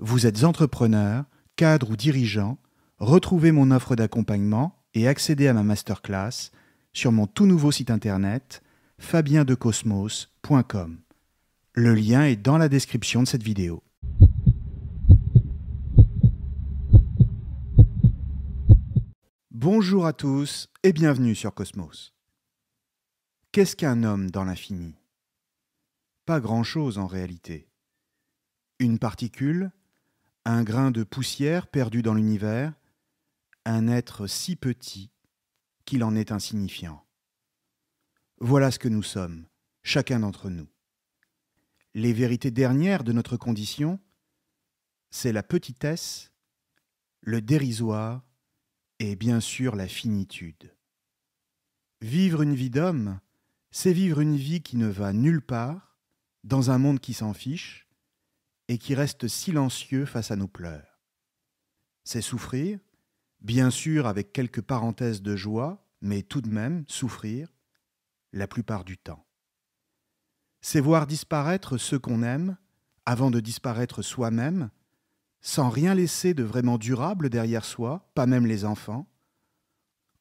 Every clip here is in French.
Vous êtes entrepreneur, cadre ou dirigeant, retrouvez mon offre d'accompagnement et accédez à ma masterclass sur mon tout nouveau site internet fabiendecosmos.com. Le lien est dans la description de cette vidéo. Bonjour à tous et bienvenue sur Cosmos. Qu'est-ce qu'un homme dans l'infini Pas grand-chose en réalité. Une particule, un grain de poussière perdu dans l'univers, un être si petit qu'il en est insignifiant. Voilà ce que nous sommes, chacun d'entre nous. Les vérités dernières de notre condition, c'est la petitesse, le dérisoire et bien sûr la finitude. Vivre une vie d'homme, c'est vivre une vie qui ne va nulle part, dans un monde qui s'en fiche, et qui reste silencieux face à nos pleurs. C'est souffrir, bien sûr avec quelques parenthèses de joie, mais tout de même souffrir, la plupart du temps. C'est voir disparaître ceux qu'on aime, avant de disparaître soi-même, sans rien laisser de vraiment durable derrière soi, pas même les enfants,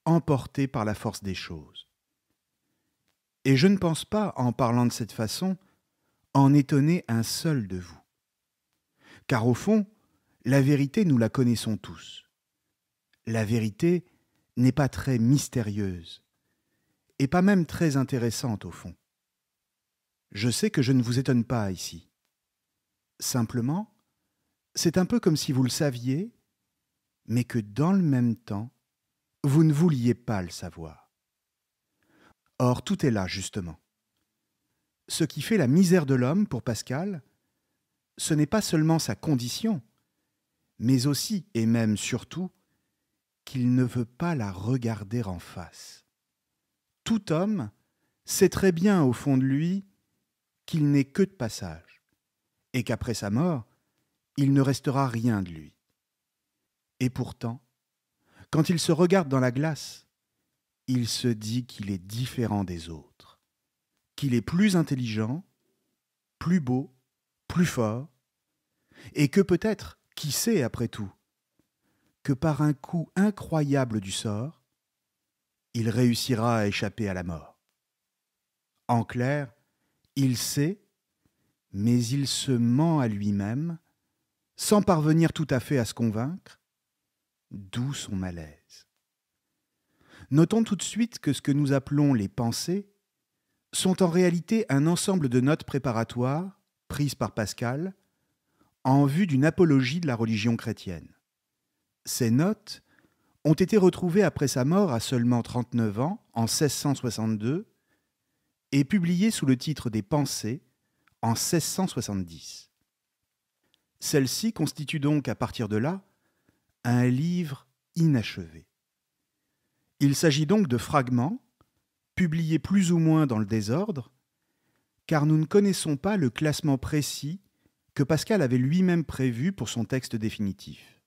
emportés par la force des choses. Et je ne pense pas, en parlant de cette façon, en étonner un seul de vous. Car au fond, la vérité, nous la connaissons tous. La vérité n'est pas très mystérieuse, et pas même très intéressante au fond. Je sais que je ne vous étonne pas ici. Simplement, c'est un peu comme si vous le saviez, mais que dans le même temps, vous ne vouliez pas le savoir. Or, tout est là, justement. Ce qui fait la misère de l'homme, pour Pascal, ce n'est pas seulement sa condition, mais aussi et même surtout qu'il ne veut pas la regarder en face. Tout homme sait très bien au fond de lui qu'il n'est que de passage, et qu'après sa mort, il ne restera rien de lui. Et pourtant, quand il se regarde dans la glace, il se dit qu'il est différent des autres, qu'il est plus intelligent, plus beau, plus fort, et que peut-être, qui sait après tout, que par un coup incroyable du sort, il réussira à échapper à la mort. En clair, il sait, mais il se ment à lui-même, sans parvenir tout à fait à se convaincre, d'où son malaise. Notons tout de suite que ce que nous appelons les pensées sont en réalité un ensemble de notes préparatoires prise par Pascal en vue d'une apologie de la religion chrétienne. Ces notes ont été retrouvées après sa mort à seulement 39 ans, en 1662, et publiées sous le titre des Pensées en 1670. celles ci constituent donc à partir de là un livre inachevé. Il s'agit donc de fragments, publiés plus ou moins dans le désordre, car nous ne connaissons pas le classement précis que Pascal avait lui-même prévu pour son texte définitif.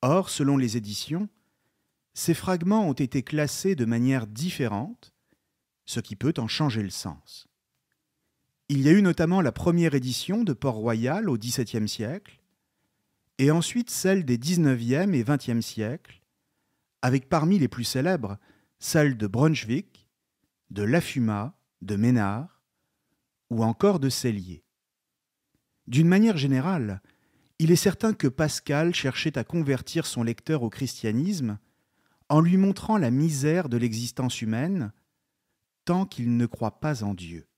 Or, selon les éditions, ces fragments ont été classés de manière différente, ce qui peut en changer le sens. Il y a eu notamment la première édition de Port-Royal au XVIIe siècle, et ensuite celle des XIXe et XXe siècles, avec parmi les plus célèbres celle de Brunswick, de Lafuma, de Ménard, ou encore de Cellier. D'une manière générale, il est certain que Pascal cherchait à convertir son lecteur au christianisme en lui montrant la misère de l'existence humaine tant qu'il ne croit pas en Dieu.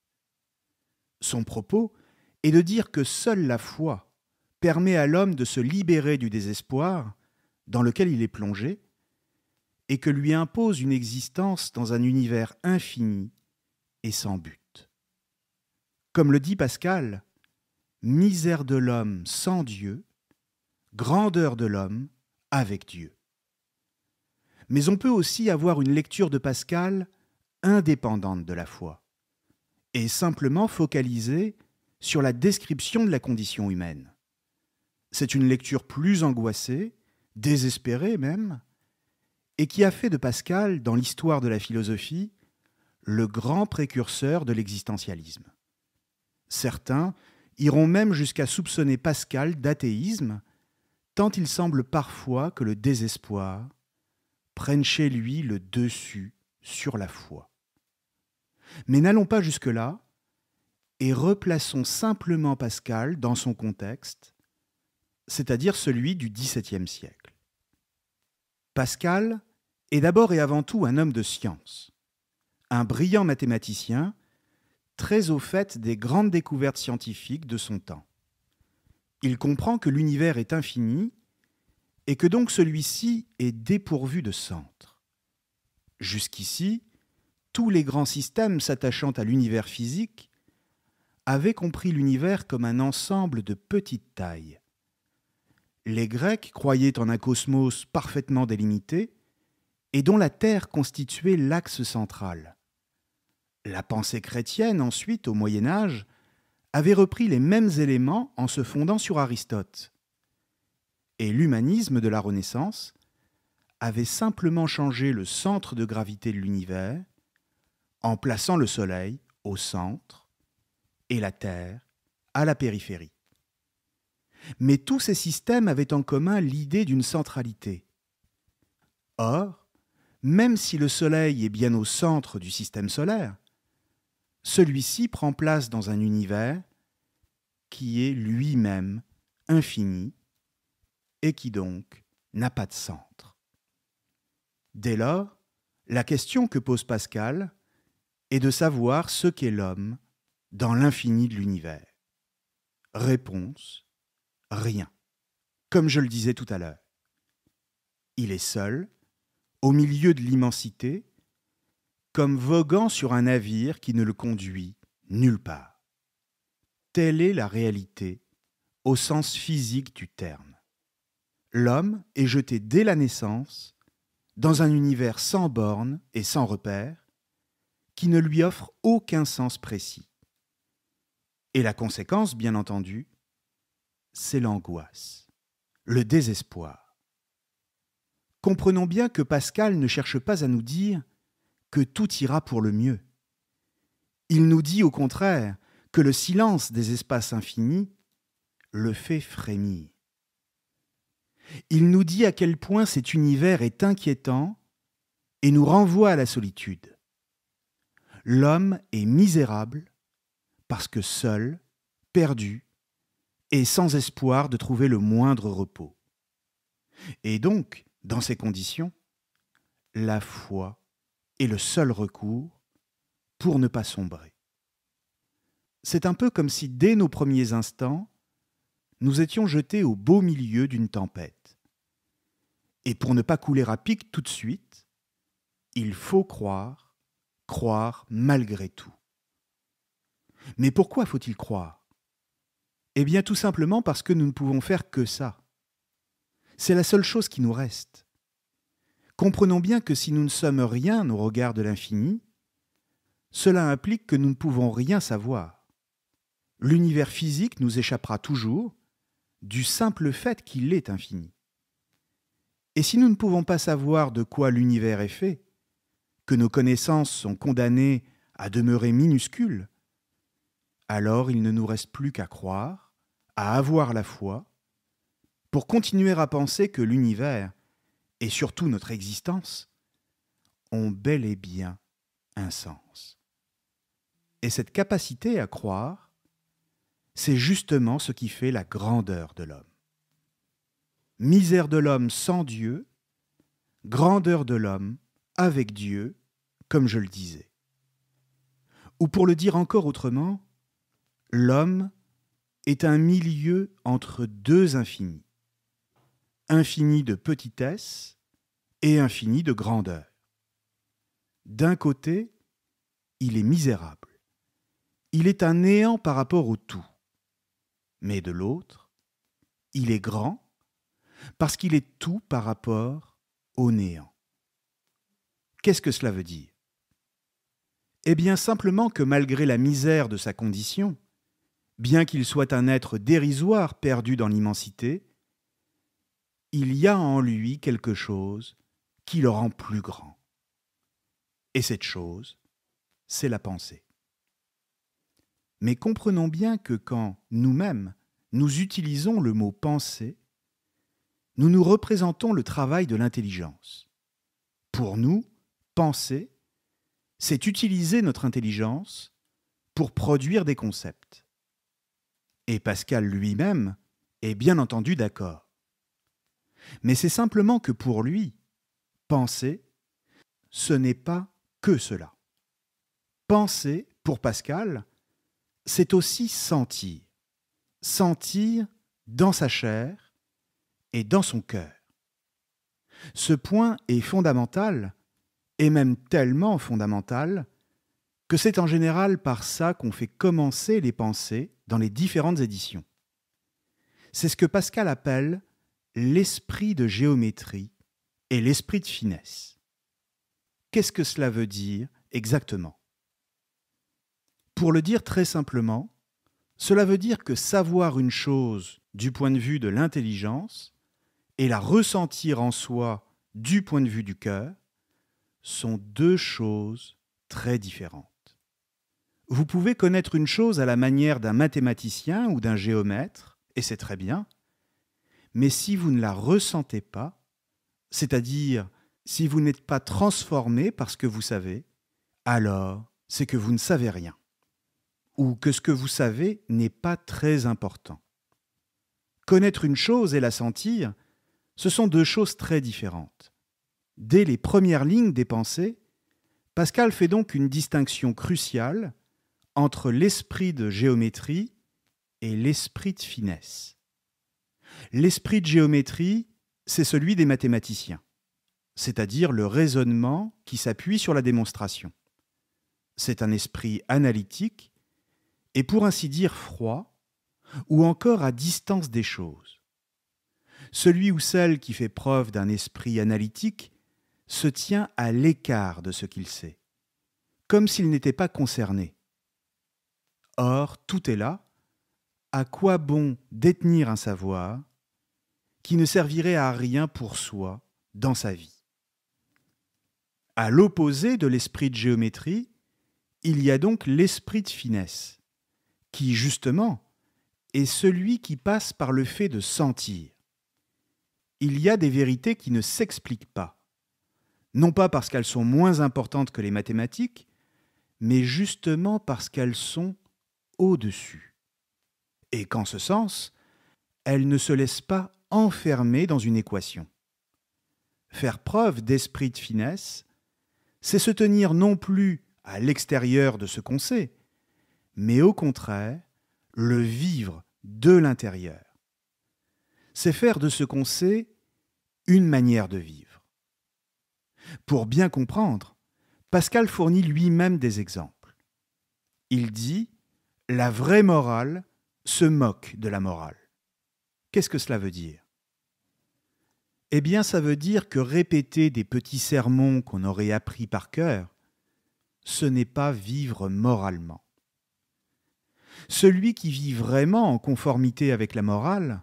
Son propos est de dire que seule la foi permet à l'homme de se libérer du désespoir dans lequel il est plongé et que lui impose une existence dans un univers infini et sans but. Comme le dit Pascal, misère de l'homme sans Dieu, grandeur de l'homme avec Dieu. Mais on peut aussi avoir une lecture de Pascal indépendante de la foi, et simplement focalisée sur la description de la condition humaine. C'est une lecture plus angoissée, désespérée même, et qui a fait de Pascal, dans l'histoire de la philosophie, le grand précurseur de l'existentialisme. Certains iront même jusqu'à soupçonner Pascal d'athéisme, tant il semble parfois que le désespoir prenne chez lui le dessus sur la foi. Mais n'allons pas jusque-là et replaçons simplement Pascal dans son contexte, c'est-à-dire celui du XVIIe siècle. Pascal est d'abord et avant tout un homme de science, un brillant mathématicien très au fait des grandes découvertes scientifiques de son temps. Il comprend que l'univers est infini et que donc celui-ci est dépourvu de centre. Jusqu'ici, tous les grands systèmes s'attachant à l'univers physique avaient compris l'univers comme un ensemble de petite taille. Les Grecs croyaient en un cosmos parfaitement délimité et dont la Terre constituait l'axe central. La pensée chrétienne, ensuite, au Moyen Âge, avait repris les mêmes éléments en se fondant sur Aristote. Et l'humanisme de la Renaissance avait simplement changé le centre de gravité de l'univers en plaçant le Soleil au centre et la Terre à la périphérie. Mais tous ces systèmes avaient en commun l'idée d'une centralité. Or, même si le Soleil est bien au centre du système solaire, celui-ci prend place dans un univers qui est lui-même infini et qui donc n'a pas de centre. Dès lors, la question que pose Pascal est de savoir ce qu'est l'homme dans l'infini de l'univers. Réponse Rien. Comme je le disais tout à l'heure. Il est seul, au milieu de l'immensité, comme voguant sur un navire qui ne le conduit nulle part. Telle est la réalité au sens physique du terme. L'homme est jeté dès la naissance dans un univers sans bornes et sans repères qui ne lui offre aucun sens précis. Et la conséquence, bien entendu, c'est l'angoisse, le désespoir. Comprenons bien que Pascal ne cherche pas à nous dire que tout ira pour le mieux. Il nous dit au contraire que le silence des espaces infinis le fait frémir. Il nous dit à quel point cet univers est inquiétant et nous renvoie à la solitude. L'homme est misérable parce que seul, perdu et sans espoir de trouver le moindre repos. Et donc, dans ces conditions, la foi est le seul recours pour ne pas sombrer. C'est un peu comme si dès nos premiers instants, nous étions jetés au beau milieu d'une tempête. Et pour ne pas couler à pic tout de suite, il faut croire, croire malgré tout. Mais pourquoi faut-il croire Eh bien tout simplement parce que nous ne pouvons faire que ça. C'est la seule chose qui nous reste. Comprenons bien que si nous ne sommes rien au regard de l'infini, cela implique que nous ne pouvons rien savoir. L'univers physique nous échappera toujours du simple fait qu'il est infini. Et si nous ne pouvons pas savoir de quoi l'univers est fait, que nos connaissances sont condamnées à demeurer minuscules, alors il ne nous reste plus qu'à croire, à avoir la foi, pour continuer à penser que l'univers et surtout notre existence ont bel et bien un sens. Et cette capacité à croire, c'est justement ce qui fait la grandeur de l'homme. Misère de l'homme sans Dieu, grandeur de l'homme avec Dieu, comme je le disais. Ou pour le dire encore autrement, l'homme est un milieu entre deux infinis infini de petitesse et infini de grandeur. D'un côté, il est misérable. Il est un néant par rapport au tout. Mais de l'autre, il est grand parce qu'il est tout par rapport au néant. Qu'est-ce que cela veut dire Eh bien simplement que malgré la misère de sa condition, bien qu'il soit un être dérisoire perdu dans l'immensité, il y a en lui quelque chose qui le rend plus grand. Et cette chose, c'est la pensée. Mais comprenons bien que quand nous-mêmes, nous utilisons le mot pensée, nous nous représentons le travail de l'intelligence. Pour nous, penser, c'est utiliser notre intelligence pour produire des concepts. Et Pascal lui-même est bien entendu d'accord mais c'est simplement que pour lui, penser, ce n'est pas que cela. Penser, pour Pascal, c'est aussi sentir. Sentir dans sa chair et dans son cœur. Ce point est fondamental, et même tellement fondamental, que c'est en général par ça qu'on fait commencer les pensées dans les différentes éditions. C'est ce que Pascal appelle l'esprit de géométrie et l'esprit de finesse. Qu'est-ce que cela veut dire exactement Pour le dire très simplement, cela veut dire que savoir une chose du point de vue de l'intelligence et la ressentir en soi du point de vue du cœur sont deux choses très différentes. Vous pouvez connaître une chose à la manière d'un mathématicien ou d'un géomètre, et c'est très bien, mais si vous ne la ressentez pas, c'est-à-dire si vous n'êtes pas transformé par ce que vous savez, alors c'est que vous ne savez rien, ou que ce que vous savez n'est pas très important. Connaître une chose et la sentir, ce sont deux choses très différentes. Dès les premières lignes des pensées, Pascal fait donc une distinction cruciale entre l'esprit de géométrie et l'esprit de finesse. L'esprit de géométrie, c'est celui des mathématiciens, c'est-à-dire le raisonnement qui s'appuie sur la démonstration. C'est un esprit analytique et pour ainsi dire froid, ou encore à distance des choses. Celui ou celle qui fait preuve d'un esprit analytique se tient à l'écart de ce qu'il sait, comme s'il n'était pas concerné. Or, tout est là, à quoi bon détenir un savoir qui ne servirait à rien pour soi dans sa vie À l'opposé de l'esprit de géométrie, il y a donc l'esprit de finesse, qui justement est celui qui passe par le fait de sentir. Il y a des vérités qui ne s'expliquent pas, non pas parce qu'elles sont moins importantes que les mathématiques, mais justement parce qu'elles sont au-dessus et qu'en ce sens, elle ne se laisse pas enfermer dans une équation. Faire preuve d'esprit de finesse, c'est se tenir non plus à l'extérieur de ce qu'on sait, mais au contraire, le vivre de l'intérieur. C'est faire de ce qu'on sait une manière de vivre. Pour bien comprendre, Pascal fournit lui-même des exemples. Il dit La vraie morale se moque de la morale. Qu'est-ce que cela veut dire Eh bien, ça veut dire que répéter des petits sermons qu'on aurait appris par cœur, ce n'est pas vivre moralement. Celui qui vit vraiment en conformité avec la morale,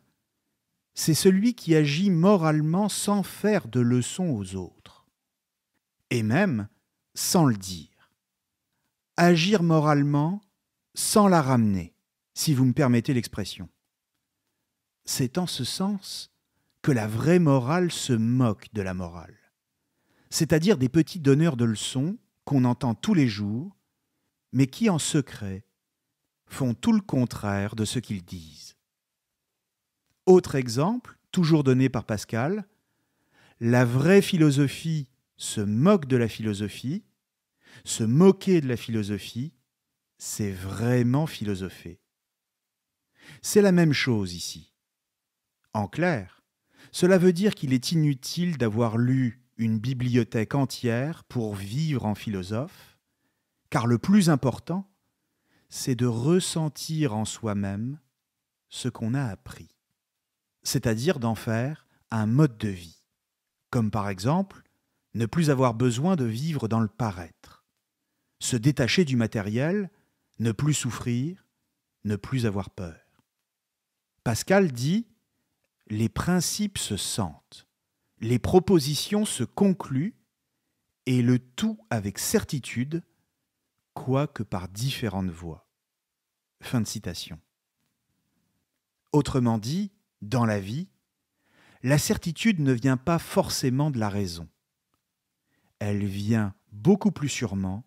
c'est celui qui agit moralement sans faire de leçons aux autres, et même sans le dire. Agir moralement sans la ramener si vous me permettez l'expression. C'est en ce sens que la vraie morale se moque de la morale, c'est-à-dire des petits donneurs de leçons qu'on entend tous les jours, mais qui en secret font tout le contraire de ce qu'ils disent. Autre exemple, toujours donné par Pascal, la vraie philosophie se moque de la philosophie, se moquer de la philosophie, c'est vraiment philosopher. C'est la même chose ici. En clair, cela veut dire qu'il est inutile d'avoir lu une bibliothèque entière pour vivre en philosophe, car le plus important, c'est de ressentir en soi-même ce qu'on a appris, c'est-à-dire d'en faire un mode de vie, comme par exemple ne plus avoir besoin de vivre dans le paraître, se détacher du matériel, ne plus souffrir, ne plus avoir peur. Pascal dit Les principes se sentent, les propositions se concluent, et le tout avec certitude, quoique par différentes voies. Fin de citation. Autrement dit, dans la vie, la certitude ne vient pas forcément de la raison. Elle vient beaucoup plus sûrement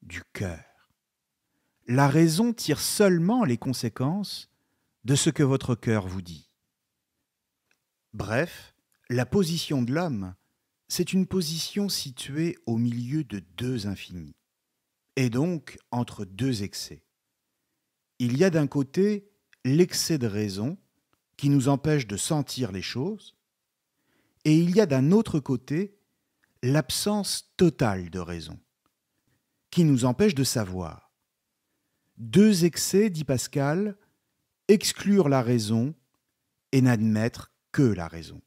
du cœur. La raison tire seulement les conséquences de ce que votre cœur vous dit. Bref, la position de l'homme, c'est une position située au milieu de deux infinis, et donc entre deux excès. Il y a d'un côté l'excès de raison qui nous empêche de sentir les choses, et il y a d'un autre côté l'absence totale de raison qui nous empêche de savoir. Deux excès, dit Pascal, exclure la raison et n'admettre que la raison.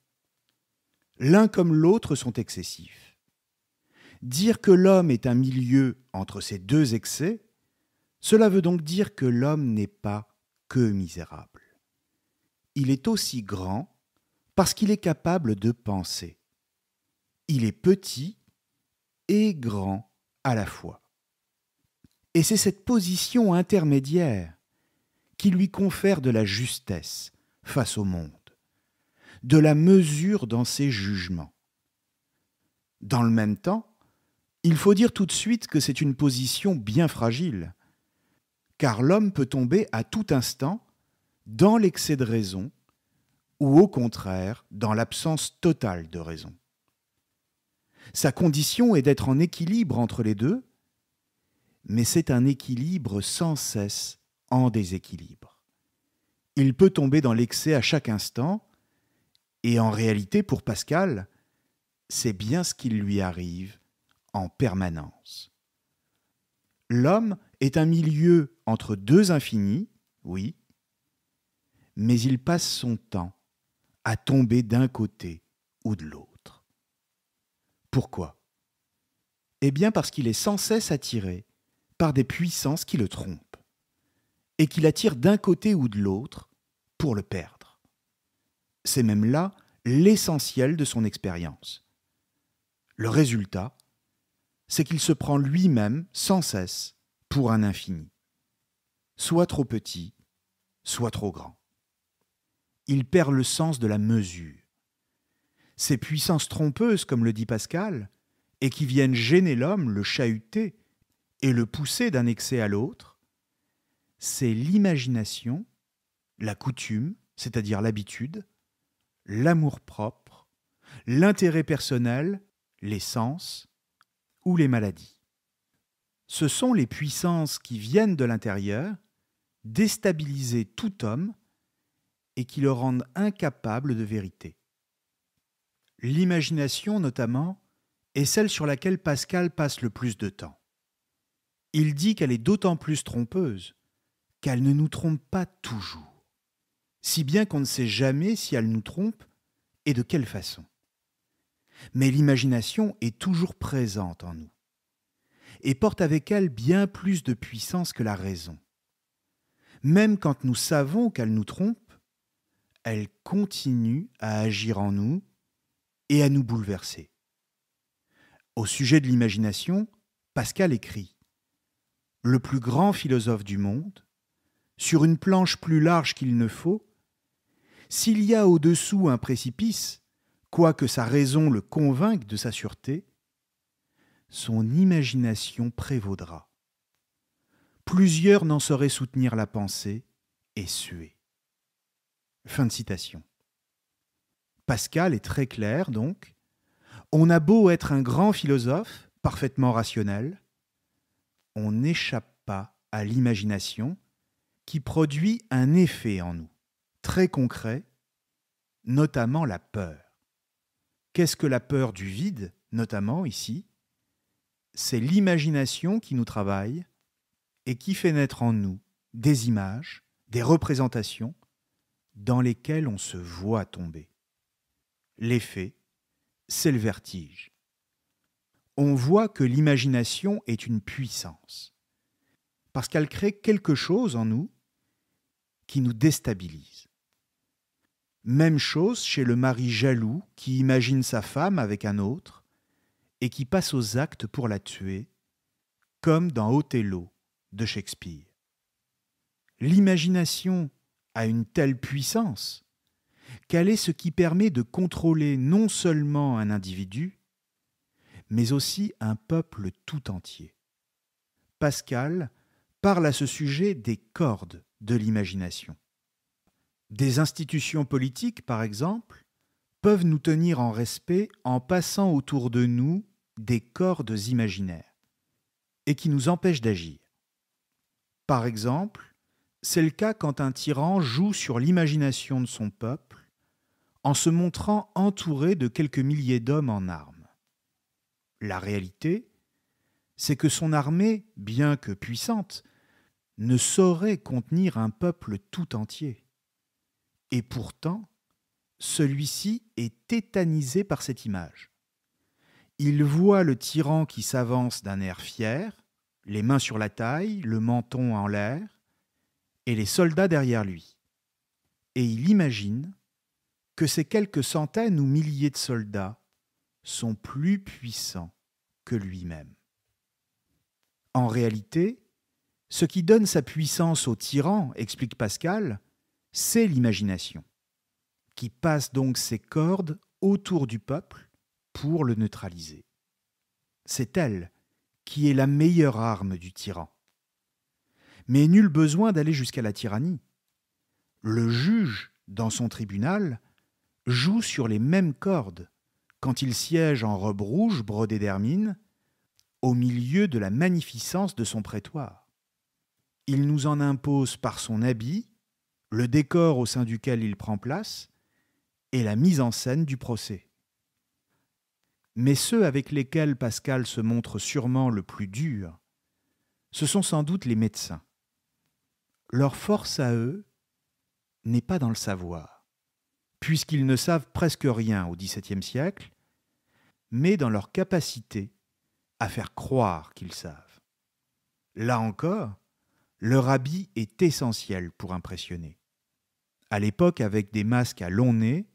L'un comme l'autre sont excessifs. Dire que l'homme est un milieu entre ces deux excès, cela veut donc dire que l'homme n'est pas que misérable. Il est aussi grand parce qu'il est capable de penser. Il est petit et grand à la fois. Et c'est cette position intermédiaire qui lui confère de la justesse face au monde, de la mesure dans ses jugements. Dans le même temps, il faut dire tout de suite que c'est une position bien fragile, car l'homme peut tomber à tout instant dans l'excès de raison ou au contraire dans l'absence totale de raison. Sa condition est d'être en équilibre entre les deux, mais c'est un équilibre sans cesse en déséquilibre. Il peut tomber dans l'excès à chaque instant, et en réalité, pour Pascal, c'est bien ce qui lui arrive en permanence. L'homme est un milieu entre deux infinis, oui, mais il passe son temps à tomber d'un côté ou de l'autre. Pourquoi Eh bien parce qu'il est sans cesse attiré par des puissances qui le trompent et qu'il attire d'un côté ou de l'autre pour le perdre. C'est même là l'essentiel de son expérience. Le résultat, c'est qu'il se prend lui-même sans cesse pour un infini, soit trop petit, soit trop grand. Il perd le sens de la mesure. Ces puissances trompeuses, comme le dit Pascal, et qui viennent gêner l'homme, le chahuter et le pousser d'un excès à l'autre, c'est l'imagination, la coutume, c'est-à-dire l'habitude, l'amour-propre, l'intérêt personnel, les sens ou les maladies. Ce sont les puissances qui viennent de l'intérieur déstabiliser tout homme et qui le rendent incapable de vérité. L'imagination notamment est celle sur laquelle Pascal passe le plus de temps. Il dit qu'elle est d'autant plus trompeuse qu'elle ne nous trompe pas toujours, si bien qu'on ne sait jamais si elle nous trompe et de quelle façon. Mais l'imagination est toujours présente en nous, et porte avec elle bien plus de puissance que la raison. Même quand nous savons qu'elle nous trompe, elle continue à agir en nous et à nous bouleverser. Au sujet de l'imagination, Pascal écrit Le plus grand philosophe du monde, sur une planche plus large qu'il ne faut, s'il y a au-dessous un précipice, quoique sa raison le convainque de sa sûreté, son imagination prévaudra. Plusieurs n'en sauraient soutenir la pensée et suer. Fin de citation. Pascal est très clair donc. On a beau être un grand philosophe, parfaitement rationnel, on n'échappe pas à l'imagination, qui produit un effet en nous, très concret, notamment la peur. Qu'est-ce que la peur du vide, notamment ici C'est l'imagination qui nous travaille et qui fait naître en nous des images, des représentations dans lesquelles on se voit tomber. L'effet, c'est le vertige. On voit que l'imagination est une puissance, parce qu'elle crée quelque chose en nous qui nous déstabilise. Même chose chez le mari jaloux qui imagine sa femme avec un autre et qui passe aux actes pour la tuer, comme dans Othello de Shakespeare. L'imagination a une telle puissance qu'elle est ce qui permet de contrôler non seulement un individu, mais aussi un peuple tout entier. Pascal parle à ce sujet des cordes de l'imagination. Des institutions politiques, par exemple, peuvent nous tenir en respect en passant autour de nous des cordes imaginaires et qui nous empêchent d'agir. Par exemple, c'est le cas quand un tyran joue sur l'imagination de son peuple en se montrant entouré de quelques milliers d'hommes en armes. La réalité, c'est que son armée, bien que puissante, ne saurait contenir un peuple tout entier. Et pourtant, celui-ci est tétanisé par cette image. Il voit le tyran qui s'avance d'un air fier, les mains sur la taille, le menton en l'air, et les soldats derrière lui. Et il imagine que ces quelques centaines ou milliers de soldats sont plus puissants que lui-même. En réalité, ce qui donne sa puissance au tyran, explique Pascal, c'est l'imagination, qui passe donc ses cordes autour du peuple pour le neutraliser. C'est elle qui est la meilleure arme du tyran. Mais nul besoin d'aller jusqu'à la tyrannie. Le juge, dans son tribunal, joue sur les mêmes cordes quand il siège en robe rouge brodée d'hermine au milieu de la magnificence de son prétoire il nous en impose par son habit, le décor au sein duquel il prend place, et la mise en scène du procès. Mais ceux avec lesquels Pascal se montre sûrement le plus dur, ce sont sans doute les médecins. Leur force à eux n'est pas dans le savoir, puisqu'ils ne savent presque rien au XVIIe siècle, mais dans leur capacité à faire croire qu'ils savent. Là encore, leur habit est essentiel pour impressionner. À l'époque avec des masques à long nez,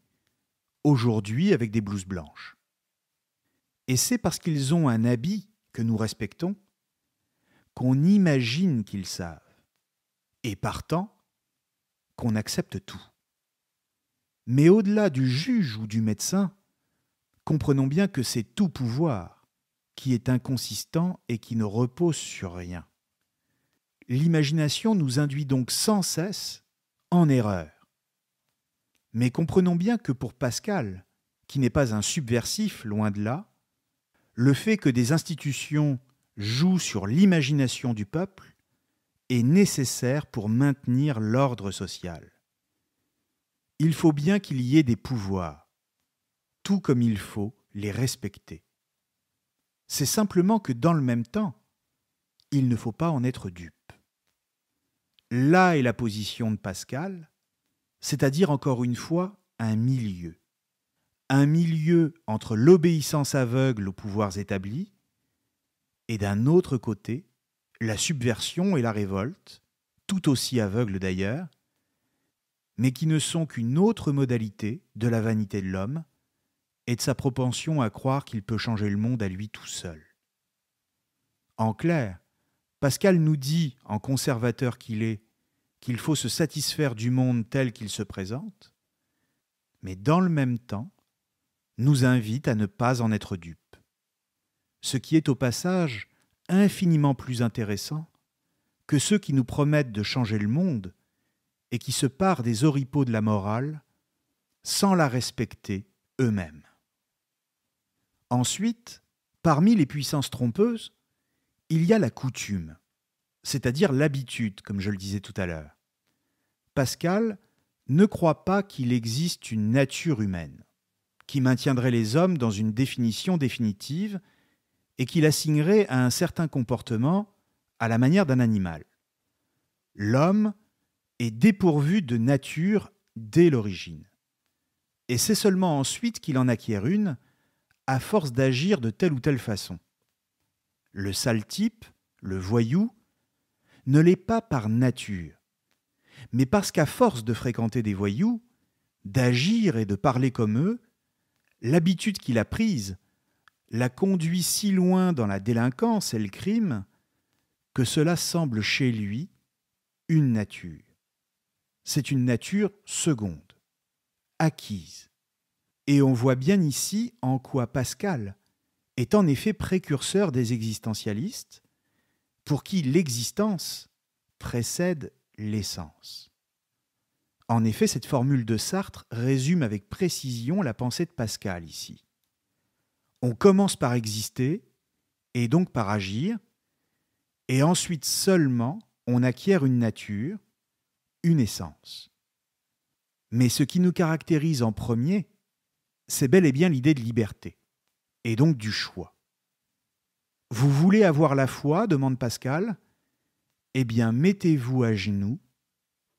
aujourd'hui avec des blouses blanches. Et c'est parce qu'ils ont un habit que nous respectons qu'on imagine qu'ils savent, et partant, qu'on accepte tout. Mais au-delà du juge ou du médecin, comprenons bien que c'est tout pouvoir qui est inconsistant et qui ne repose sur rien. L'imagination nous induit donc sans cesse en erreur. Mais comprenons bien que pour Pascal, qui n'est pas un subversif, loin de là, le fait que des institutions jouent sur l'imagination du peuple est nécessaire pour maintenir l'ordre social. Il faut bien qu'il y ait des pouvoirs, tout comme il faut les respecter. C'est simplement que dans le même temps, il ne faut pas en être dupe. Là est la position de Pascal, c'est-à-dire encore une fois un milieu. Un milieu entre l'obéissance aveugle aux pouvoirs établis et d'un autre côté la subversion et la révolte, tout aussi aveugles d'ailleurs, mais qui ne sont qu'une autre modalité de la vanité de l'homme et de sa propension à croire qu'il peut changer le monde à lui tout seul. En clair, Pascal nous dit, en conservateur qu'il est, qu'il faut se satisfaire du monde tel qu'il se présente, mais dans le même temps, nous invite à ne pas en être dupes. Ce qui est au passage infiniment plus intéressant que ceux qui nous promettent de changer le monde et qui se parent des oripeaux de la morale sans la respecter eux-mêmes. Ensuite, parmi les puissances trompeuses, il y a la coutume, c'est-à-dire l'habitude, comme je le disais tout à l'heure. Pascal ne croit pas qu'il existe une nature humaine qui maintiendrait les hommes dans une définition définitive et qu'il assignerait à un certain comportement à la manière d'un animal. L'homme est dépourvu de nature dès l'origine. Et c'est seulement ensuite qu'il en acquiert une, à force d'agir de telle ou telle façon le sale type, le voyou, ne l'est pas par nature, mais parce qu'à force de fréquenter des voyous, d'agir et de parler comme eux, l'habitude qu'il a prise la conduit si loin dans la délinquance et le crime que cela semble chez lui une nature. C'est une nature seconde, acquise. Et on voit bien ici en quoi Pascal est en effet précurseur des existentialistes, pour qui l'existence précède l'essence. En effet, cette formule de Sartre résume avec précision la pensée de Pascal ici. On commence par exister, et donc par agir, et ensuite seulement on acquiert une nature, une essence. Mais ce qui nous caractérise en premier, c'est bel et bien l'idée de liberté et donc du choix. Vous voulez avoir la foi demande Pascal. Eh bien, mettez-vous à genoux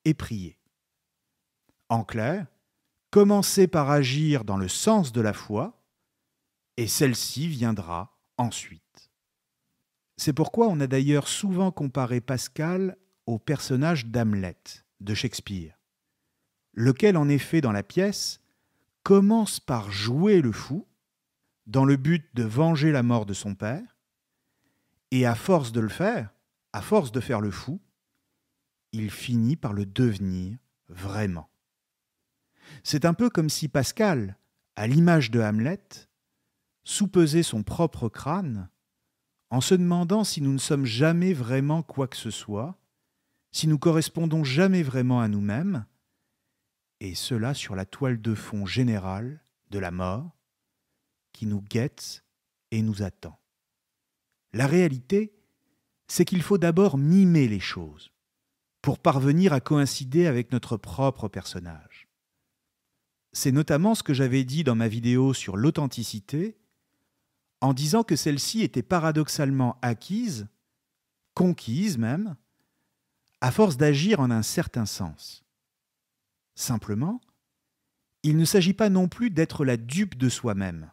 et priez. En clair, commencez par agir dans le sens de la foi, et celle-ci viendra ensuite. C'est pourquoi on a d'ailleurs souvent comparé Pascal au personnage d'Hamlet de Shakespeare, lequel en effet dans la pièce commence par jouer le fou, dans le but de venger la mort de son père, et à force de le faire, à force de faire le fou, il finit par le devenir vraiment. C'est un peu comme si Pascal, à l'image de Hamlet, soupesait son propre crâne en se demandant si nous ne sommes jamais vraiment quoi que ce soit, si nous correspondons jamais vraiment à nous-mêmes, et cela sur la toile de fond générale de la mort, qui nous guette et nous attend. La réalité, c'est qu'il faut d'abord mimer les choses pour parvenir à coïncider avec notre propre personnage. C'est notamment ce que j'avais dit dans ma vidéo sur l'authenticité, en disant que celle-ci était paradoxalement acquise, conquise même, à force d'agir en un certain sens. Simplement, il ne s'agit pas non plus d'être la dupe de soi-même,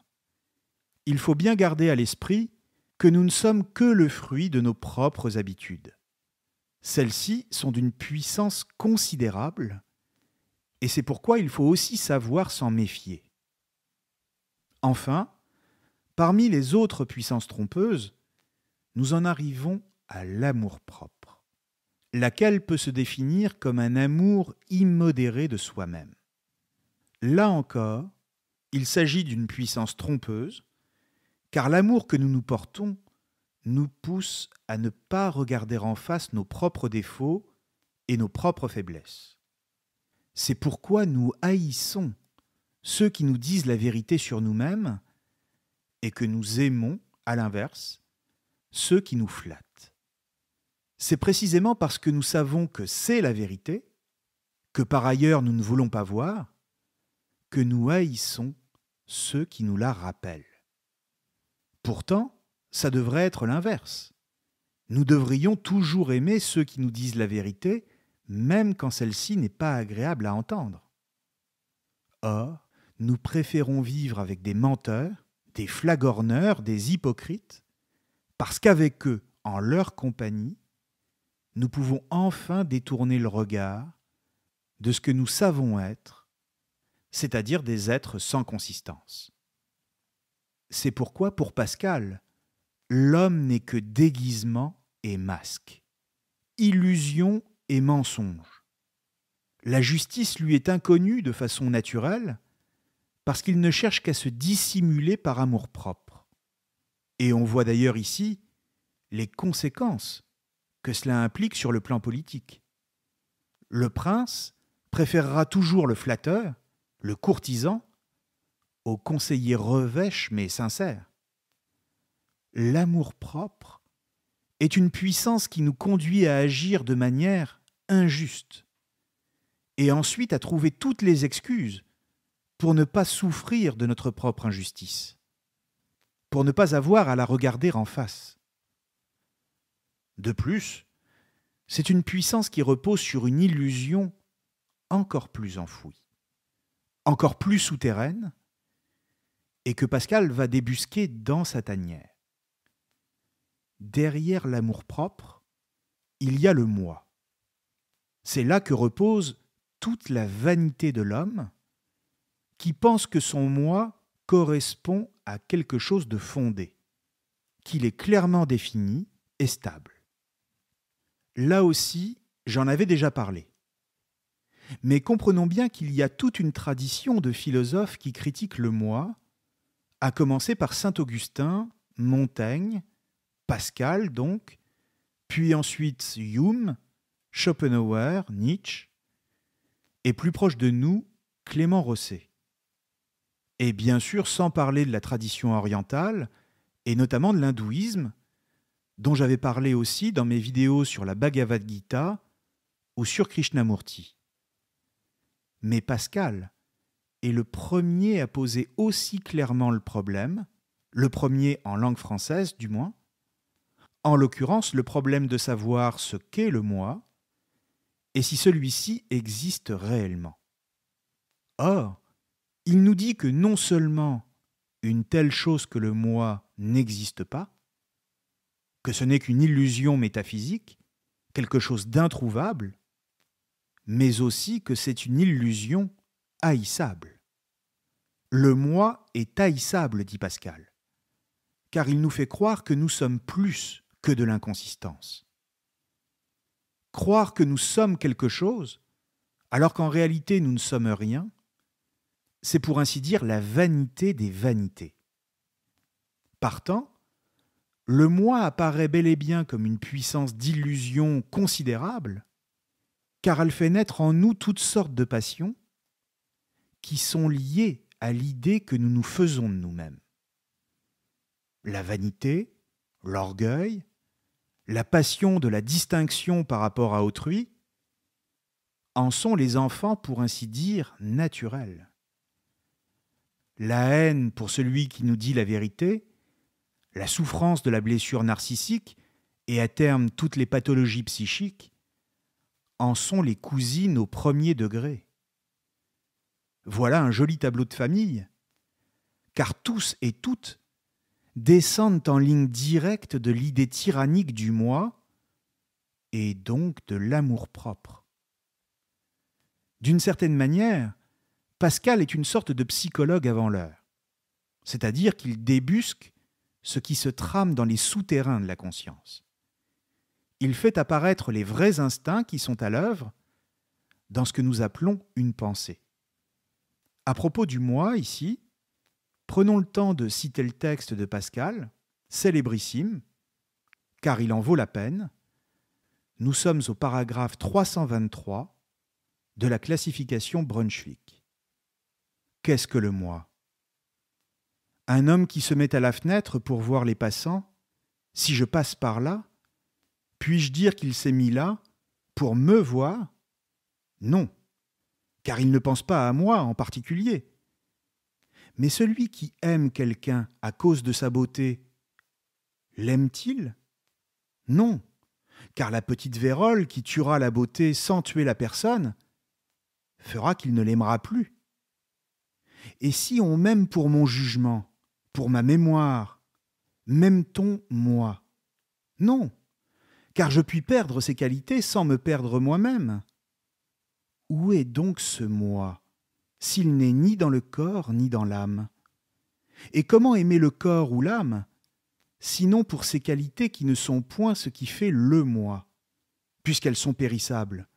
il faut bien garder à l'esprit que nous ne sommes que le fruit de nos propres habitudes. Celles-ci sont d'une puissance considérable, et c'est pourquoi il faut aussi savoir s'en méfier. Enfin, parmi les autres puissances trompeuses, nous en arrivons à l'amour-propre, laquelle peut se définir comme un amour immodéré de soi-même. Là encore, il s'agit d'une puissance trompeuse car l'amour que nous nous portons nous pousse à ne pas regarder en face nos propres défauts et nos propres faiblesses. C'est pourquoi nous haïssons ceux qui nous disent la vérité sur nous-mêmes et que nous aimons, à l'inverse, ceux qui nous flattent. C'est précisément parce que nous savons que c'est la vérité, que par ailleurs nous ne voulons pas voir, que nous haïssons ceux qui nous la rappellent. Pourtant, ça devrait être l'inverse. Nous devrions toujours aimer ceux qui nous disent la vérité, même quand celle-ci n'est pas agréable à entendre. Or, nous préférons vivre avec des menteurs, des flagorneurs, des hypocrites, parce qu'avec eux, en leur compagnie, nous pouvons enfin détourner le regard de ce que nous savons être, c'est-à-dire des êtres sans consistance. C'est pourquoi, pour Pascal, l'homme n'est que déguisement et masque, illusion et mensonge. La justice lui est inconnue de façon naturelle, parce qu'il ne cherche qu'à se dissimuler par amour-propre. Et on voit d'ailleurs ici les conséquences que cela implique sur le plan politique. Le prince préférera toujours le flatteur, le courtisan, au conseiller revêche mais sincère. L'amour-propre est une puissance qui nous conduit à agir de manière injuste et ensuite à trouver toutes les excuses pour ne pas souffrir de notre propre injustice, pour ne pas avoir à la regarder en face. De plus, c'est une puissance qui repose sur une illusion encore plus enfouie, encore plus souterraine, et que Pascal va débusquer dans sa tanière. Derrière l'amour-propre, il y a le moi. C'est là que repose toute la vanité de l'homme qui pense que son moi correspond à quelque chose de fondé, qu'il est clairement défini et stable. Là aussi, j'en avais déjà parlé. Mais comprenons bien qu'il y a toute une tradition de philosophes qui critiquent le moi à commencer par Saint Augustin, Montaigne, Pascal donc, puis ensuite Hume, Schopenhauer, Nietzsche, et plus proche de nous, Clément Rosset. Et bien sûr, sans parler de la tradition orientale, et notamment de l'hindouisme, dont j'avais parlé aussi dans mes vidéos sur la Bhagavad Gita ou sur Krishnamurti. Mais Pascal, est le premier à poser aussi clairement le problème, le premier en langue française du moins, en l'occurrence le problème de savoir ce qu'est le moi et si celui-ci existe réellement. Or, il nous dit que non seulement une telle chose que le moi n'existe pas, que ce n'est qu'une illusion métaphysique, quelque chose d'introuvable, mais aussi que c'est une illusion haïssable. Le moi est haïssable, dit Pascal, car il nous fait croire que nous sommes plus que de l'inconsistance. Croire que nous sommes quelque chose, alors qu'en réalité nous ne sommes rien, c'est pour ainsi dire la vanité des vanités. Partant, le moi apparaît bel et bien comme une puissance d'illusion considérable, car elle fait naître en nous toutes sortes de passions qui sont liées à l'idée que nous nous faisons de nous-mêmes. La vanité, l'orgueil, la passion de la distinction par rapport à autrui, en sont les enfants, pour ainsi dire, naturels. La haine pour celui qui nous dit la vérité, la souffrance de la blessure narcissique et à terme toutes les pathologies psychiques, en sont les cousines au premier degré. Voilà un joli tableau de famille, car tous et toutes descendent en ligne directe de l'idée tyrannique du moi et donc de l'amour-propre. D'une certaine manière, Pascal est une sorte de psychologue avant l'heure, c'est-à-dire qu'il débusque ce qui se trame dans les souterrains de la conscience. Il fait apparaître les vrais instincts qui sont à l'œuvre dans ce que nous appelons une pensée. À propos du moi, ici, prenons le temps de citer le texte de Pascal, célébrissime, car il en vaut la peine. Nous sommes au paragraphe 323 de la classification Brunswick. Qu'est-ce que le moi Un homme qui se met à la fenêtre pour voir les passants, si je passe par là, puis-je dire qu'il s'est mis là pour me voir Non car il ne pense pas à moi en particulier. Mais celui qui aime quelqu'un à cause de sa beauté, l'aime-t-il Non, car la petite vérole qui tuera la beauté sans tuer la personne fera qu'il ne l'aimera plus. Et si on m'aime pour mon jugement, pour ma mémoire, m'aime-t-on moi Non, car je puis perdre ces qualités sans me perdre moi-même. Où est donc ce moi, s'il n'est ni dans le corps ni dans l'âme Et comment aimer le corps ou l'âme, sinon pour ces qualités qui ne sont point ce qui fait le moi, puisqu'elles sont périssables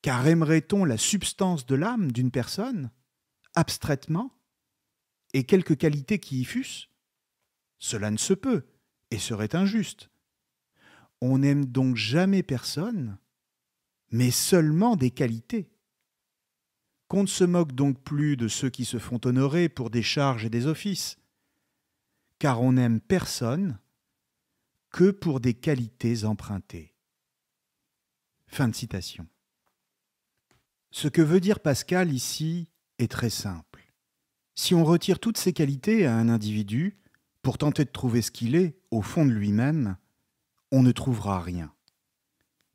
Car aimerait-on la substance de l'âme d'une personne, abstraitement, et quelques qualités qui y fussent Cela ne se peut, et serait injuste. On n'aime donc jamais personne, mais seulement des qualités. Qu'on ne se moque donc plus de ceux qui se font honorer pour des charges et des offices, car on n'aime personne que pour des qualités empruntées. Fin de citation. Ce que veut dire Pascal ici est très simple. Si on retire toutes ses qualités à un individu pour tenter de trouver ce qu'il est au fond de lui-même, on ne trouvera rien.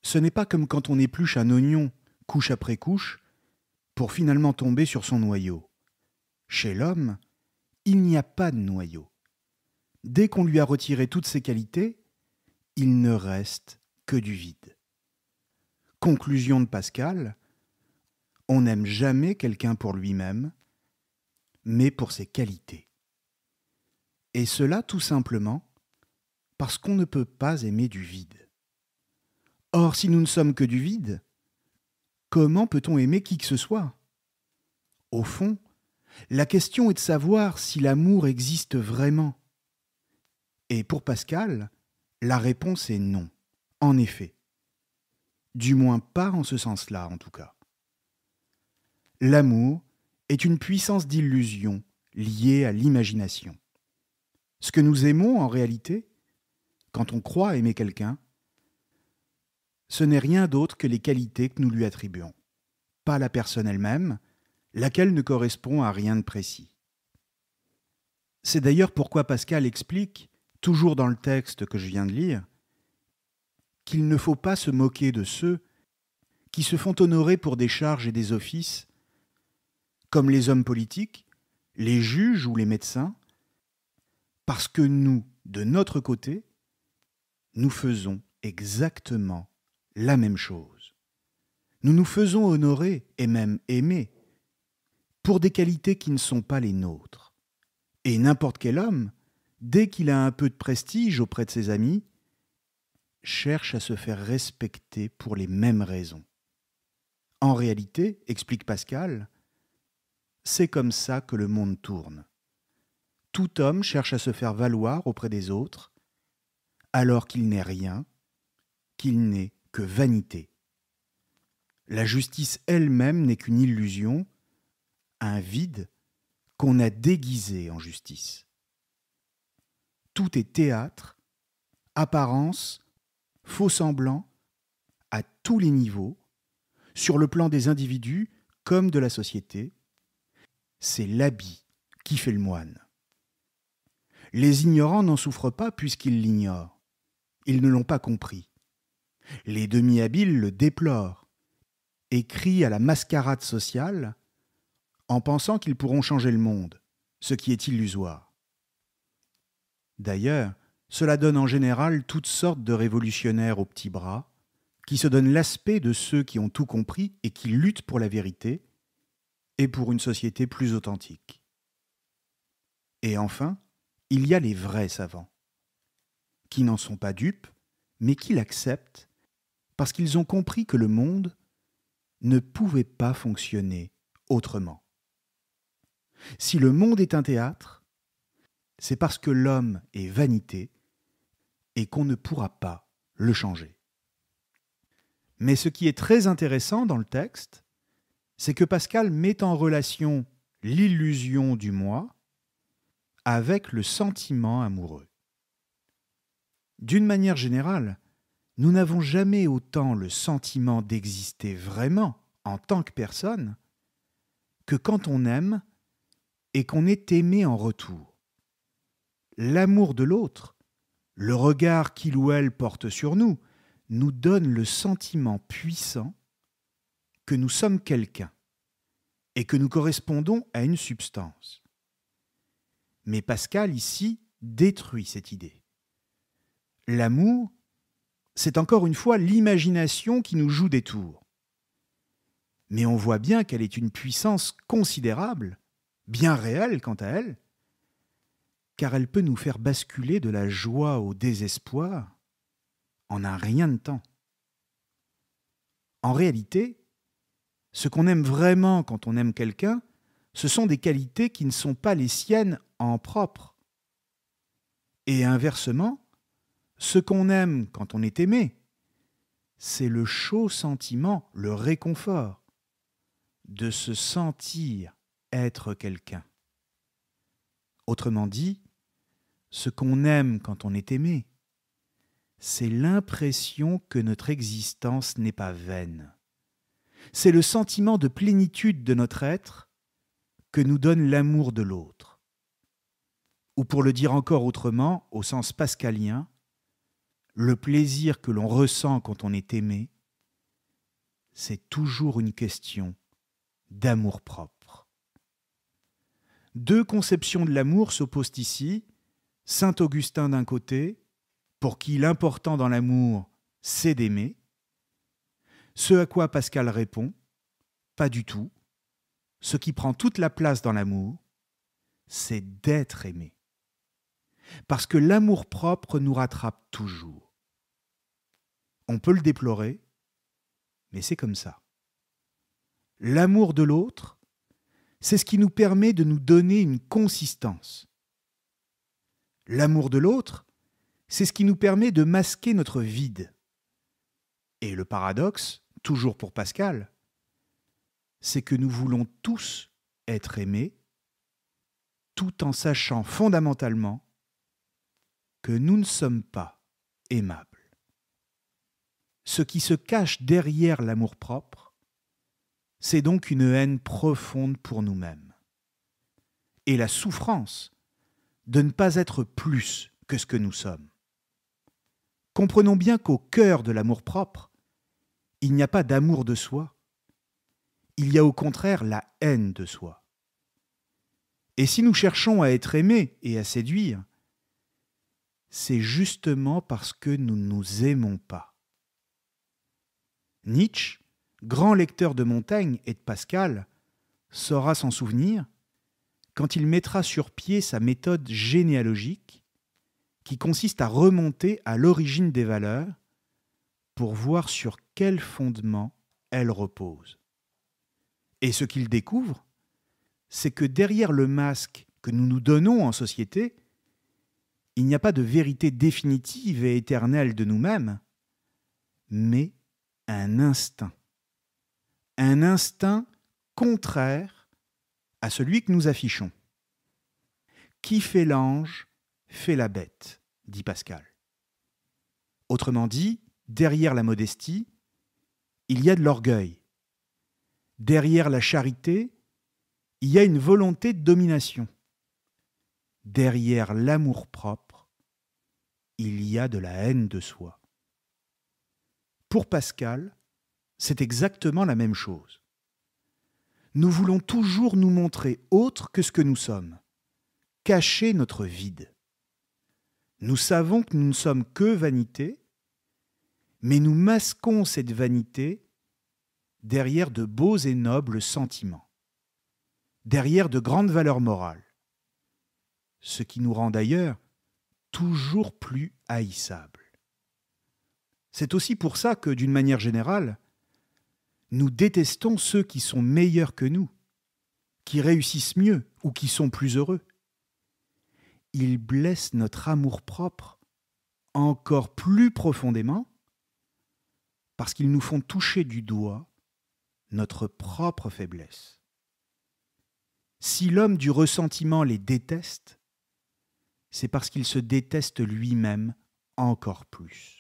Ce n'est pas comme quand on épluche un oignon couche après couche pour finalement tomber sur son noyau. Chez l'homme, il n'y a pas de noyau. Dès qu'on lui a retiré toutes ses qualités, il ne reste que du vide. Conclusion de Pascal, on n'aime jamais quelqu'un pour lui-même, mais pour ses qualités. Et cela tout simplement parce qu'on ne peut pas aimer du vide. Or, si nous ne sommes que du vide, comment peut-on aimer qui que ce soit Au fond, la question est de savoir si l'amour existe vraiment. Et pour Pascal, la réponse est non, en effet. Du moins pas en ce sens-là, en tout cas. L'amour est une puissance d'illusion liée à l'imagination. Ce que nous aimons en réalité, quand on croit aimer quelqu'un, ce n'est rien d'autre que les qualités que nous lui attribuons, pas la personne elle-même, laquelle ne correspond à rien de précis. C'est d'ailleurs pourquoi Pascal explique, toujours dans le texte que je viens de lire, qu'il ne faut pas se moquer de ceux qui se font honorer pour des charges et des offices, comme les hommes politiques, les juges ou les médecins, parce que nous, de notre côté, nous faisons exactement la même chose. Nous nous faisons honorer et même aimer pour des qualités qui ne sont pas les nôtres. Et n'importe quel homme, dès qu'il a un peu de prestige auprès de ses amis, cherche à se faire respecter pour les mêmes raisons. En réalité, explique Pascal, c'est comme ça que le monde tourne. Tout homme cherche à se faire valoir auprès des autres, alors qu'il n'est rien, qu'il n'est vanité. La justice elle-même n'est qu'une illusion, un vide qu'on a déguisé en justice. Tout est théâtre, apparence, faux-semblant, à tous les niveaux, sur le plan des individus comme de la société. C'est l'habit qui fait le moine. Les ignorants n'en souffrent pas puisqu'ils l'ignorent. Ils ne l'ont pas compris. Les demi-habiles le déplorent et crient à la mascarade sociale en pensant qu'ils pourront changer le monde, ce qui est illusoire. D'ailleurs, cela donne en général toutes sortes de révolutionnaires aux petits bras, qui se donnent l'aspect de ceux qui ont tout compris et qui luttent pour la vérité et pour une société plus authentique. Et enfin, il y a les vrais savants, qui n'en sont pas dupes, mais qui l'acceptent parce qu'ils ont compris que le monde ne pouvait pas fonctionner autrement. Si le monde est un théâtre, c'est parce que l'homme est vanité et qu'on ne pourra pas le changer. Mais ce qui est très intéressant dans le texte, c'est que Pascal met en relation l'illusion du moi avec le sentiment amoureux. D'une manière générale, nous n'avons jamais autant le sentiment d'exister vraiment en tant que personne que quand on aime et qu'on est aimé en retour. L'amour de l'autre, le regard qu'il ou elle porte sur nous, nous donne le sentiment puissant que nous sommes quelqu'un et que nous correspondons à une substance. Mais Pascal ici détruit cette idée. L'amour, c'est encore une fois l'imagination qui nous joue des tours. Mais on voit bien qu'elle est une puissance considérable, bien réelle quant à elle, car elle peut nous faire basculer de la joie au désespoir en un rien de temps. En réalité, ce qu'on aime vraiment quand on aime quelqu'un, ce sont des qualités qui ne sont pas les siennes en propre. Et inversement, ce qu'on aime quand on est aimé, c'est le chaud sentiment, le réconfort de se sentir être quelqu'un. Autrement dit, ce qu'on aime quand on est aimé, c'est l'impression que notre existence n'est pas vaine. C'est le sentiment de plénitude de notre être que nous donne l'amour de l'autre. Ou pour le dire encore autrement, au sens pascalien, le plaisir que l'on ressent quand on est aimé, c'est toujours une question d'amour-propre. Deux conceptions de l'amour s'opposent ici, Saint Augustin d'un côté, pour qui l'important dans l'amour, c'est d'aimer, ce à quoi Pascal répond, pas du tout, ce qui prend toute la place dans l'amour, c'est d'être aimé. Parce que l'amour propre nous rattrape toujours. On peut le déplorer, mais c'est comme ça. L'amour de l'autre, c'est ce qui nous permet de nous donner une consistance. L'amour de l'autre, c'est ce qui nous permet de masquer notre vide. Et le paradoxe, toujours pour Pascal, c'est que nous voulons tous être aimés, tout en sachant fondamentalement que nous ne sommes pas aimables. Ce qui se cache derrière l'amour-propre, c'est donc une haine profonde pour nous-mêmes. Et la souffrance de ne pas être plus que ce que nous sommes. Comprenons bien qu'au cœur de l'amour-propre, il n'y a pas d'amour de soi, il y a au contraire la haine de soi. Et si nous cherchons à être aimés et à séduire, c'est justement parce que nous ne nous aimons pas. Nietzsche, grand lecteur de Montaigne et de Pascal, saura s'en souvenir quand il mettra sur pied sa méthode généalogique qui consiste à remonter à l'origine des valeurs pour voir sur quel fondement elles reposent. Et ce qu'il découvre, c'est que derrière le masque que nous nous donnons en société, il n'y a pas de vérité définitive et éternelle de nous-mêmes, mais un instinct. Un instinct contraire à celui que nous affichons. Qui fait l'ange fait la bête, dit Pascal. Autrement dit, derrière la modestie, il y a de l'orgueil. Derrière la charité, il y a une volonté de domination. Derrière l'amour-propre, il y a de la haine de soi. Pour Pascal, c'est exactement la même chose. Nous voulons toujours nous montrer autre que ce que nous sommes, cacher notre vide. Nous savons que nous ne sommes que vanité, mais nous masquons cette vanité derrière de beaux et nobles sentiments, derrière de grandes valeurs morales, ce qui nous rend d'ailleurs toujours plus haïssables. C'est aussi pour ça que, d'une manière générale, nous détestons ceux qui sont meilleurs que nous, qui réussissent mieux ou qui sont plus heureux. Ils blessent notre amour-propre encore plus profondément parce qu'ils nous font toucher du doigt notre propre faiblesse. Si l'homme du ressentiment les déteste, c'est parce qu'il se déteste lui-même encore plus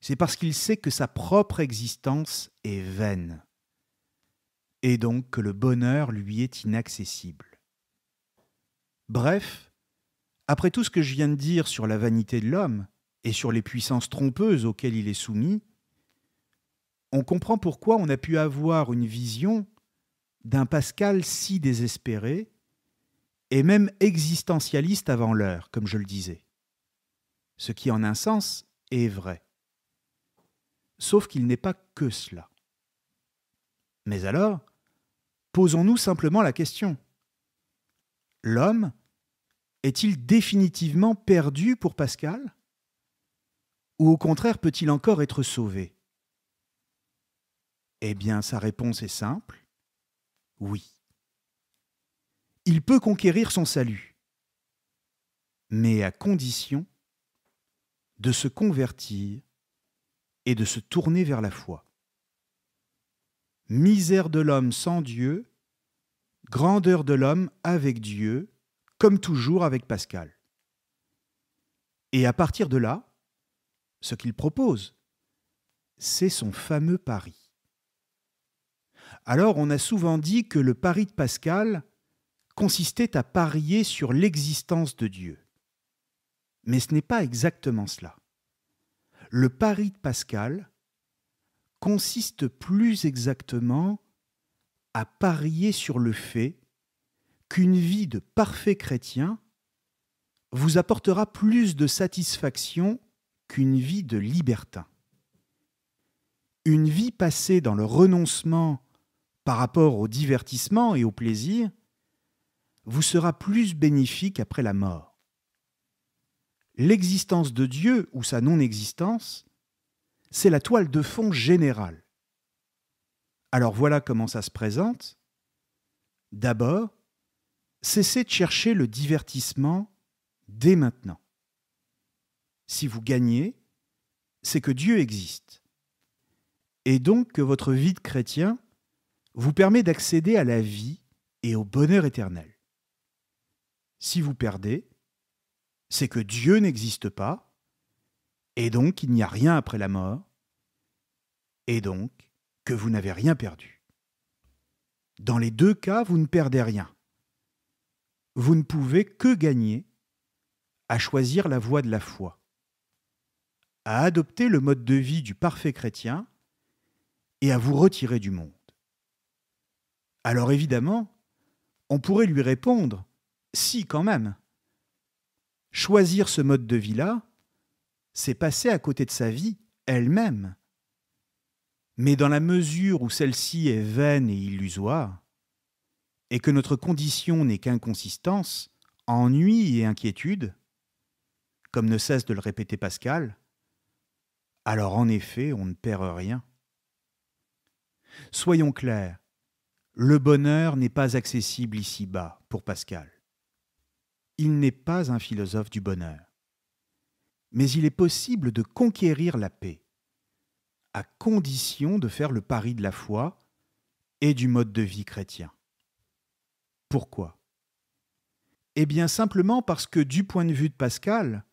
c'est parce qu'il sait que sa propre existence est vaine, et donc que le bonheur lui est inaccessible. Bref, après tout ce que je viens de dire sur la vanité de l'homme et sur les puissances trompeuses auxquelles il est soumis, on comprend pourquoi on a pu avoir une vision d'un Pascal si désespéré et même existentialiste avant l'heure, comme je le disais. Ce qui, en un sens, est vrai sauf qu'il n'est pas que cela. Mais alors, posons-nous simplement la question. L'homme est-il définitivement perdu pour Pascal Ou au contraire peut-il encore être sauvé Eh bien, sa réponse est simple. Oui. Il peut conquérir son salut, mais à condition de se convertir et de se tourner vers la foi. Misère de l'homme sans Dieu, grandeur de l'homme avec Dieu, comme toujours avec Pascal. Et à partir de là, ce qu'il propose, c'est son fameux pari. Alors on a souvent dit que le pari de Pascal consistait à parier sur l'existence de Dieu. Mais ce n'est pas exactement cela. Le pari de Pascal consiste plus exactement à parier sur le fait qu'une vie de parfait chrétien vous apportera plus de satisfaction qu'une vie de libertin. Une vie passée dans le renoncement par rapport au divertissement et au plaisir vous sera plus bénéfique après la mort l'existence de Dieu ou sa non-existence, c'est la toile de fond générale. Alors voilà comment ça se présente. D'abord, cessez de chercher le divertissement dès maintenant. Si vous gagnez, c'est que Dieu existe. Et donc que votre vie de chrétien vous permet d'accéder à la vie et au bonheur éternel. Si vous perdez, c'est que Dieu n'existe pas, et donc il n'y a rien après la mort, et donc que vous n'avez rien perdu. Dans les deux cas, vous ne perdez rien. Vous ne pouvez que gagner à choisir la voie de la foi, à adopter le mode de vie du parfait chrétien et à vous retirer du monde. Alors évidemment, on pourrait lui répondre, si quand même, Choisir ce mode de vie-là, c'est passer à côté de sa vie elle-même. Mais dans la mesure où celle-ci est vaine et illusoire, et que notre condition n'est qu'inconsistance, ennui et inquiétude, comme ne cesse de le répéter Pascal, alors en effet on ne perd rien. Soyons clairs, le bonheur n'est pas accessible ici-bas pour Pascal il n'est pas un philosophe du bonheur. Mais il est possible de conquérir la paix, à condition de faire le pari de la foi et du mode de vie chrétien. Pourquoi Eh bien simplement parce que du point de vue de Pascal,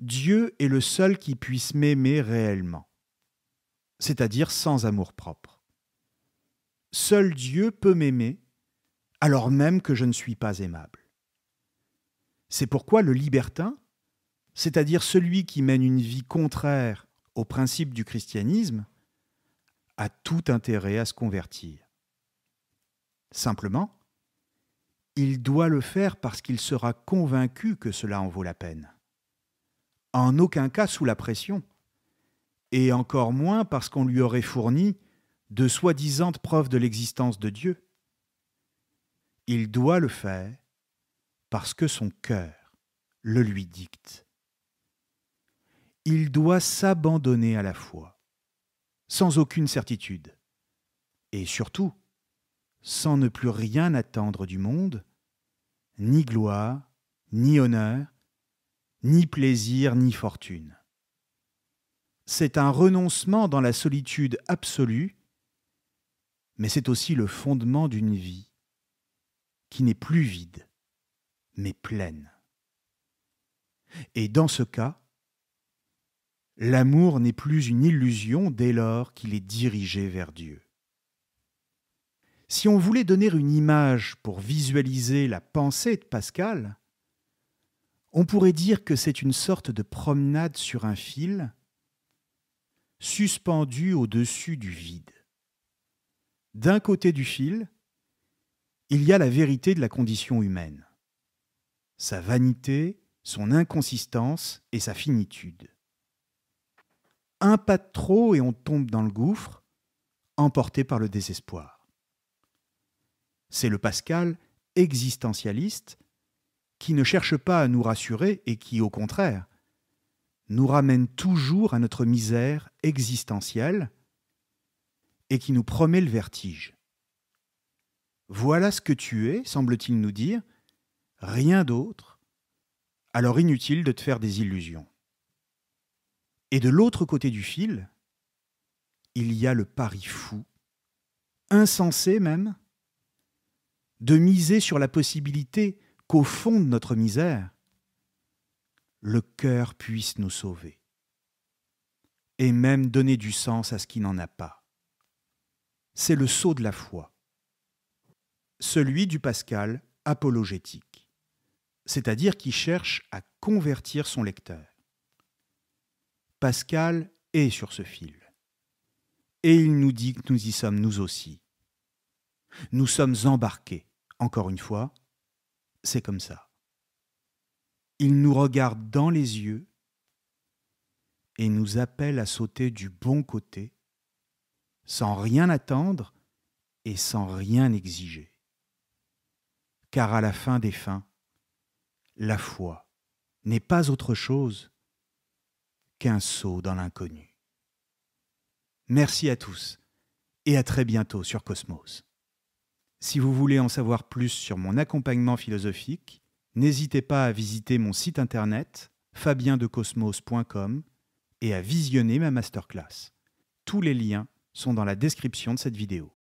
Dieu est le seul qui puisse m'aimer réellement, c'est-à-dire sans amour-propre. Seul Dieu peut m'aimer alors même que je ne suis pas aimable. C'est pourquoi le libertin, c'est-à-dire celui qui mène une vie contraire aux principes du christianisme, a tout intérêt à se convertir. Simplement, il doit le faire parce qu'il sera convaincu que cela en vaut la peine. En aucun cas sous la pression, et encore moins parce qu'on lui aurait fourni de soi-disant preuves de l'existence de Dieu. Il doit le faire parce que son cœur le lui dicte. Il doit s'abandonner à la foi, sans aucune certitude, et surtout, sans ne plus rien attendre du monde, ni gloire, ni honneur, ni plaisir, ni fortune. C'est un renoncement dans la solitude absolue, mais c'est aussi le fondement d'une vie qui n'est plus vide mais pleine. Et dans ce cas, l'amour n'est plus une illusion dès lors qu'il est dirigé vers Dieu. Si on voulait donner une image pour visualiser la pensée de Pascal, on pourrait dire que c'est une sorte de promenade sur un fil suspendu au-dessus du vide. D'un côté du fil, il y a la vérité de la condition humaine sa vanité, son inconsistance et sa finitude. Un pas de trop et on tombe dans le gouffre, emporté par le désespoir. C'est le Pascal existentialiste qui ne cherche pas à nous rassurer et qui, au contraire, nous ramène toujours à notre misère existentielle et qui nous promet le vertige. Voilà ce que tu es, semble-t-il nous dire, rien d'autre, alors inutile de te faire des illusions. Et de l'autre côté du fil, il y a le pari fou, insensé même, de miser sur la possibilité qu'au fond de notre misère, le cœur puisse nous sauver, et même donner du sens à ce qui n'en a pas. C'est le sceau de la foi, celui du Pascal apologétique c'est-à-dire qui cherche à convertir son lecteur. Pascal est sur ce fil. Et il nous dit que nous y sommes nous aussi. Nous sommes embarqués, encore une fois, c'est comme ça. Il nous regarde dans les yeux et nous appelle à sauter du bon côté, sans rien attendre et sans rien exiger. Car à la fin des fins, la foi n'est pas autre chose qu'un saut dans l'inconnu. Merci à tous et à très bientôt sur Cosmos. Si vous voulez en savoir plus sur mon accompagnement philosophique, n'hésitez pas à visiter mon site internet fabiendecosmos.com et à visionner ma masterclass. Tous les liens sont dans la description de cette vidéo.